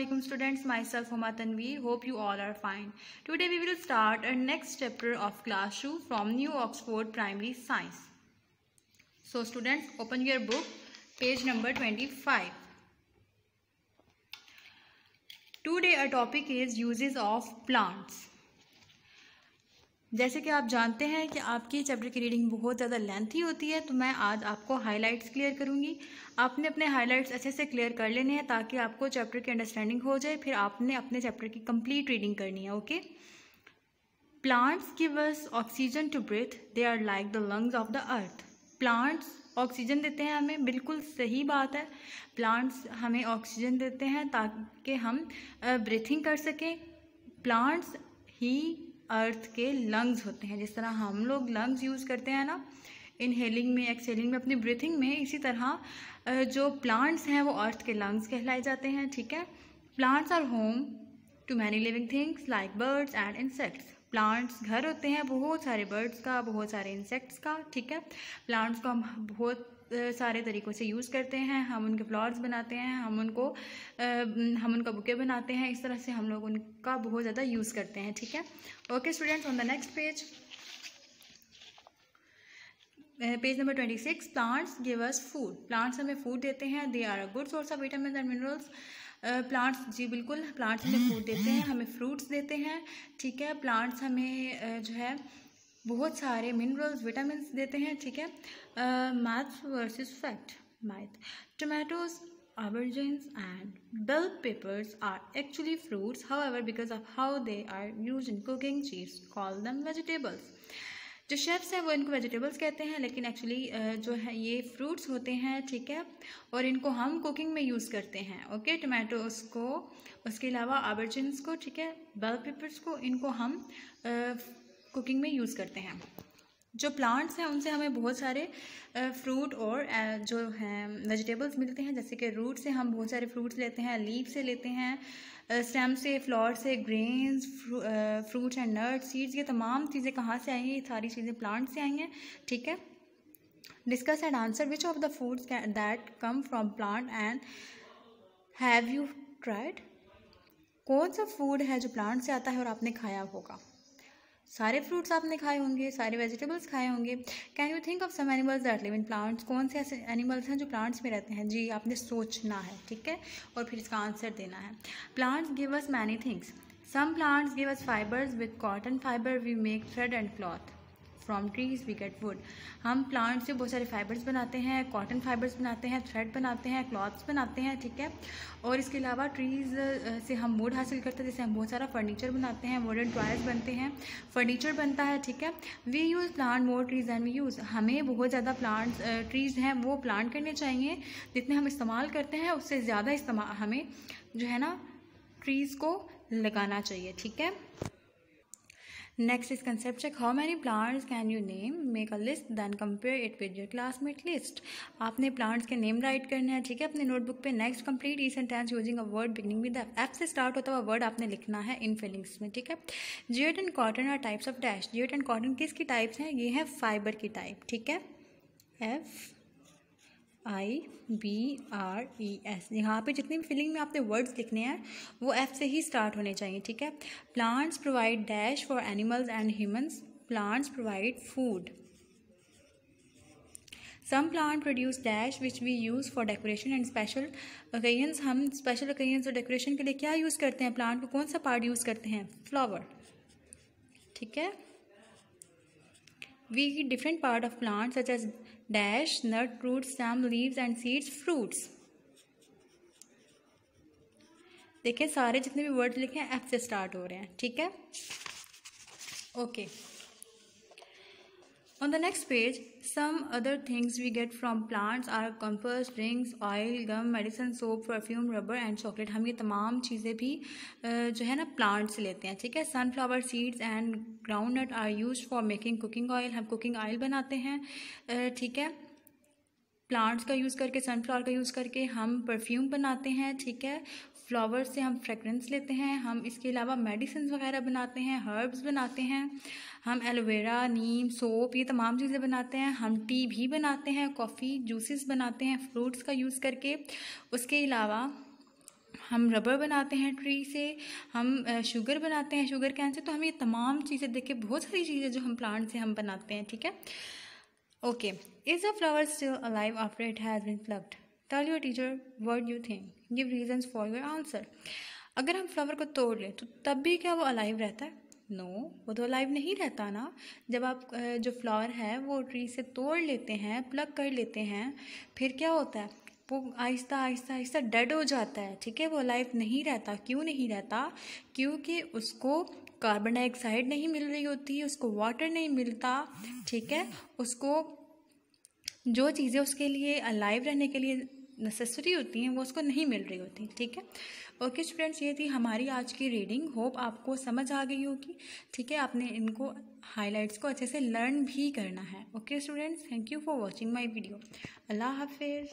Assalamualaikum students, myself Huma Tanveer. Hope you all are fine. Today we will start our next chapter of class 2 from New Oxford Primary Science. So students, open your book, page number 25. Today our topic is uses of plants. जैसे कि आप जानते हैं कि आपकी chapter की reading बहुत ज़्यादा लेंथी होती है तो मैं आज आपको हाइलाइट्स क्लियर करूँगी आपने अपने हाइलाइट्स अच्छे से क्लियर कर लेने हैं ताकि आपको चैप्टर की अंडरस्टैंडिंग हो जाए फिर आपने अपने चैप्टर की कंप्लीट रीडिंग करनी है okay plants give us oxygen to breathe they are like the lungs of the earth plants oxygen देते हैं हमें बिल्कुल सही बात है प्लांट्स हमें ऑक्सीजन देते हैं ताकि हम ब्रीथिंग कर सकें प्लांट्स ही अर्थ के लंग्स होते हैं जिस तरह हम लोग लंग्स यूज़ करते हैं ना इनहेलिंग में एक्सेलिंग में अपनी ब्रीथिंग में इसी तरह जो प्लांट्स हैं वो अर्थ के लंग्स कहलाए जाते हैं ठीक है plants are home to many living things like birds and insects plants घर होते हैं बहुत सारे बर्ड्स का बहुत सारे इंसेक्ट्स का ठीक है प्लांट्स को हम बहुत सारे तरीक़ों से यूज़ करते हैं हम उनके फ्लावर्स बनाते हैं हम उनको हम उनका बुके बनाते हैं इस तरह से हम लोग उनका बहुत ज़्यादा यूज़ करते हैं ठीक है okay students on the next page page number twenty six plants give us food plants हमें फूड देते हैं they are a good source of vitamin and minerals plants जी बिल्कुल प्लांट्स हमें फूड देते हैं हमें फ्रूट्स देते हैं ठीक है प्लांट्स हमें जो है बहुत सारे मिनरल्स विटामिन देते हैं ठीक है myths versus fact myth tomatoes and and peppers are actually fruits however because of how they are use in cooking चीज कॉल दम वेजिटेबल्स जो शेफ्स हैं वो इनको वेजिटेबल्स कहते हैं लेकिन एक्चुअली जो है ये फ्रूट्स होते हैं ठीक है और इनको हम कुकिंग में यूज़ करते हैं ओके टमाटोस को उसके अलावा आबर्जिन्स को ठीक है बेल पेपर्स को इनको हम कुकिंग में यूज़ करते हैं जो प्लांट्स हैं उनसे हमें बहुत सारे फ्रूट और जो हैं वेजिटेबल्स मिलते हैं जैसे कि रूट से हम बहुत सारे फ्रूट्स लेते हैं लीव से लेते हैं स्टेम से फ्लावर से grains fruits and nuts seeds ये तमाम चीज़ें कहाँ से आई हैं ये सारी चीज़ें प्लांट से आई हैं ठीक है discuss and answer which of the foods that come from plant and have you tried कौन सा फूड है जो प्लांट से आता है और आपने खाया होगा सारे फ्रूट्स आपने खाए होंगे सारे वेजिटेबल्स खाए होंगे can you think of some animals that live in plants कौन से ऐसे एनिमल्स हैं जो प्लांट्स में रहते हैं जी आपने सोचना है ठीक है और फिर इसका आंसर देना है plants give us many things some plants give us fibres with cotton fibre we make thread and cloth from trees we get wood हम प्लांट से बहुत सारे फाइबर्स बनाते हैं कॉटन फाइबर्स बनाते हैं थ्रेड बनाते हैं क्लॉथ्स बनाते हैं ठीक है और इसके अलावा ट्रीज़ से हम वुड हासिल करते हैं जैसे हम बहुत सारा फर्नीचर बनाते हैं वुडन टॉयज बनते हैं फर्नीचर बनता है ठीक है we use plant more trees and we use हमें बहुत ज़्यादा प्लांट्स ट्रीज़ हैं वो प्लांट करने चाहिए जितने हम इस्तेमाल करते हैं उससे ज़्यादा इस्तेमाल हमें जो है ना ट्रीज़ को लगाना चाहिए ठीक है next is concept check how many plants can you name make a list then compare it with your classmate list आपने प्लांट्स के नेम राइट करने हैं ठीक है अपने नोटबुक पे next complete the sentence using a word beginning with F से start होता हुआ वर्ड आपने लिखना है इन फिलिंग्स में ठीक है jute and cotton are types of dash jute and cotton किसकी टाइप्स हैं ये हैं फाइबर की टाइप ठीक है F I B R E S यहाँ पे जितने भी फिलिंग में आपने वर्ड्स लिखने हैं वो एफ से ही स्टार्ट होने चाहिए ठीक है plants provide dash for animals and humans plants provide food some plant produce dash which we use for decoration and special occasions हम स्पेशल ओकेजन्स और डेकोरेशन के लिए क्या यूज़ करते हैं प्लांट को कौन सा पार्ट यूज़ करते हैं फ्लावर ठीक है we different part of plant such as dash nut roots stem leaves and seeds fruits देखें सारे जितने भी वर्ड लिखे हैं एफ से स्टार्ट हो रहे हैं ठीक है okay okay. On the next page, some other things we get from plants are compass, rings, oil, gum, medicine, soap, perfume rubber and chocolate हम ये तमाम चीज़ें भी जो है ना प्लांट्स से लेते हैं ठीक है sunflower seeds and groundnut are use for making cooking oil हम कुकिंग ऑयल बनाते हैं ठीक है प्लांट्स का यूज़ करके सनफ्लावर का यूज़ करके हम परफ्यूम बनाते हैं ठीक है फ्लावर्स से हम फ्रेगरेंस लेते हैं हम इसके अलावा मेडिसिन वगैरह बनाते हैं हर्ब्स बनाते हैं हम एलोवेरा नीम सोप ये तमाम चीज़ें बनाते हैं हम टी भी बनाते हैं कॉफ़ी जूसेस बनाते हैं फ्रूट्स का यूज़ करके उसके अलावा हम रबर बनाते हैं ट्री से हम शुगर बनाते हैं शुगर कैन से तो हम ये तमाम चीज़ें देखें बहुत सारी चीज़ें जो हम प्लांट से हम बनाते हैं ठीक है okay is a flower still alive after it has been plucked tell your teacher word you think give reason for your answer अगर हम फ्लावर को तोड़ लें तो तब भी क्या वो अलाइव रहता है नो no, वो तो लाइव नहीं रहता ना जब आप जो फ्लावर है वो ट्री से तोड़ लेते हैं प्लग कर लेते हैं फिर क्या होता है वो आहिस्ता आहिस्ता आहिस्ता डेड हो जाता है ठीक है वो लाइव नहीं रहता क्यों नहीं रहता क्योंकि उसको कार्बन डाइऑक्साइड नहीं मिल रही होती उसको वाटर नहीं मिलता ठीक है उसको जो चीज़ें उसके लिए अलाइव रहने के लिए नेसेसरी होती हैं वो उसको नहीं मिल रही होती ठीक है ओके स्टूडेंट्स ये थी हमारी आज की रीडिंग होप आपको समझ आ गई होगी ठीक है आपने इनको हाईलाइट्स को अच्छे से लर्न भी करना है okay students thank you for watching my video अल्लाह हाफिज़